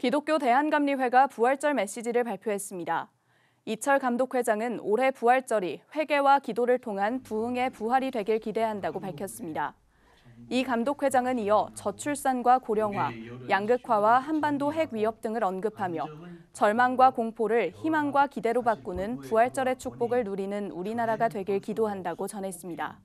기독교 대한감리회가 부활절 메시지를 발표했습니다. 이철 감독회장은 올해 부활절이 회개와 기도를 통한 부흥의 부활이 되길 기대한다고 밝혔습니다. 이 감독회장은 이어 저출산과 고령화, 네, 양극화와 한반도 핵 위협 등을 언급하며 절망과 공포를 희망과 기대로 바꾸는 부활절의 축복을 누리는 우리나라가 되길 네, 기도한다고 전했습니다.